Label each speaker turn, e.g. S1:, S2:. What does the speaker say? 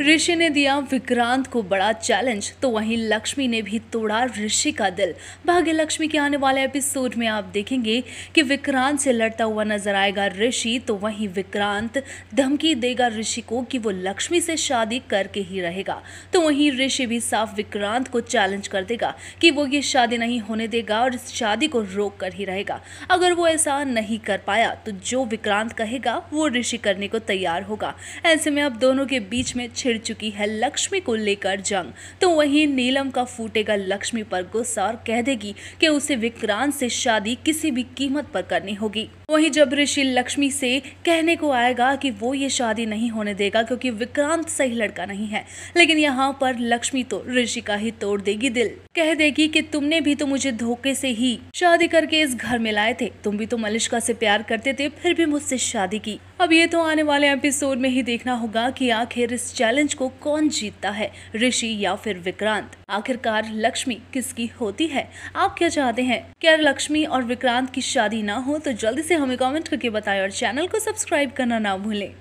S1: ऋषि ने दिया विक्रांत को बड़ा चैलेंज तो वहीं लक्ष्मी ने भी तोड़ा ऋषि का दिल भाग्य लक्ष्मी के आने वाले एपिसोड में आप देखेंगे कि विक्रांत से लड़ता हुआ नजर आएगा ऋषि तो वहीं विक्रांत धमकी देगा ऋषि को कि वो लक्ष्मी से शादी करके ही रहेगा तो वहीं ऋषि भी साफ विक्रांत को चैलेंज कर देगा कि वो ये शादी नहीं होने देगा और इस शादी को रोक कर ही रहेगा अगर वो ऐसा नहीं कर पाया तो जो विक्रांत कहेगा वो ऋषि करने को तैयार होगा ऐसे में अब दोनों के बीच में छिड़ चुकी है लक्ष्मी को लेकर जंग तो वहीं नीलम का फूटेगा लक्ष्मी पर गुस्सा और कह देगी कि उसे विक्रांत से शादी किसी भी कीमत पर करनी होगी वहीं जब ऋषि लक्ष्मी से कहने को आएगा कि वो ये शादी नहीं होने देगा क्योंकि विक्रांत सही लड़का नहीं है लेकिन यहाँ पर लक्ष्मी तो ऋषि का ही तोड़ देगी दिल कह देगी कि तुमने भी तो मुझे धोखे से ही शादी करके इस घर में लाए थे तुम भी तो मलिश्का से प्यार करते थे फिर भी मुझसे शादी की अब ये तो आने वाले एपिसोड में ही देखना होगा की आखिर इस चैलेंज को कौन जीतता है ऋषि या फिर विक्रांत आखिरकार लक्ष्मी किसकी होती है आप क्या चाहते हैं क्या लक्ष्मी और विक्रांत की शादी न हो तो जल्दी ऐसी हमें कमेंट करके बताएं और चैनल को सब्सक्राइब करना ना भूलें